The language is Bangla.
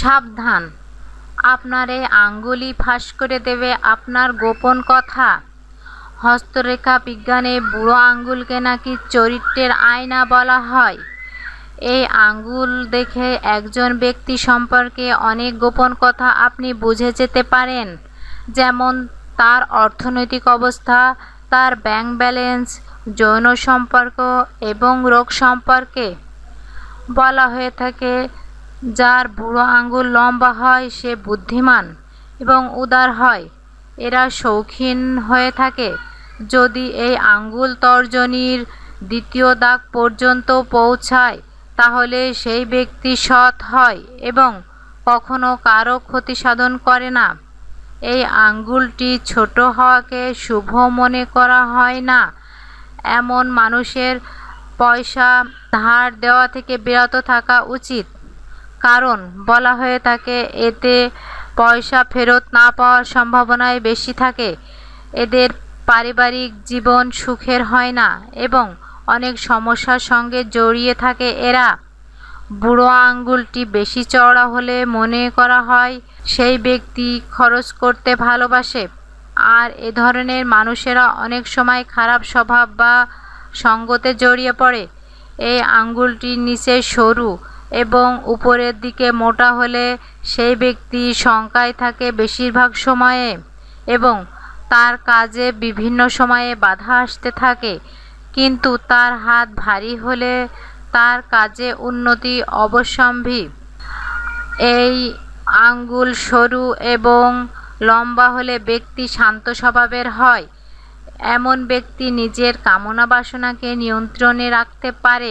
সাবধান আপনারে আঙ্গুলি ফাঁস করে দেবে আপনার গোপন কথা হস্তরেখা বিজ্ঞানে বুড়ো আঙ্গুলকে নাকি চরিত্রের আয়না বলা হয় এই আঙ্গুল দেখে একজন ব্যক্তি সম্পর্কে অনেক গোপন কথা আপনি বুঝে যেতে পারেন যেমন তার অর্থনৈতিক অবস্থা তার ব্যাংক ব্যালেন্স যৌন সম্পর্ক এবং রোগ সম্পর্কে বলা হয়ে থাকে যার বুড়ো আঙুল লম্বা হয় সে বুদ্ধিমান এবং উদার হয় এরা শৌখিন হয়ে থাকে যদি এই আঙ্গুল তর্জনীর দ্বিতীয় দাগ পর্যন্ত পৌঁছায় তাহলে সেই ব্যক্তি সৎ হয় এবং কখনো কারো ক্ষতি সাধন করে না এই আঙ্গুলটি ছোট হওয়াকে শুভ মনে করা হয় না এমন মানুষের পয়সা ধার দেওয়া থেকে বিরত থাকা উচিত কারণ বলা হয়ে থাকে এতে পয়সা ফেরত না পাওয়ার সম্ভাবনাই বেশি থাকে এদের পারিবারিক জীবন সুখের হয় না এবং অনেক সমস্যার সঙ্গে জড়িয়ে থাকে এরা বুড়ো আঙ্গুলটি বেশি চওড়া হলে মনে করা হয় সেই ব্যক্তি খরচ করতে ভালোবাসে আর এ ধরনের মানুষেরা অনেক সময় খারাপ স্বভাব বা সঙ্গতে জড়িয়ে পড়ে এই আঙ্গুলটির নিচে সরু এবং উপরের দিকে মোটা হলে সেই ব্যক্তি শঙ্কায় থাকে বেশিরভাগ সময়ে এবং তার কাজে বিভিন্ন সময়ে বাধা আসতে থাকে কিন্তু তার হাত ভারী হলে তার কাজে উন্নতি অবসম্ভী এই আঙ্গুল সরু এবং লম্বা হলে ব্যক্তি শান্ত স্বভাবের হয় এমন ব্যক্তি নিজের কামনা বাসনাকে নিয়ন্ত্রণে রাখতে পারে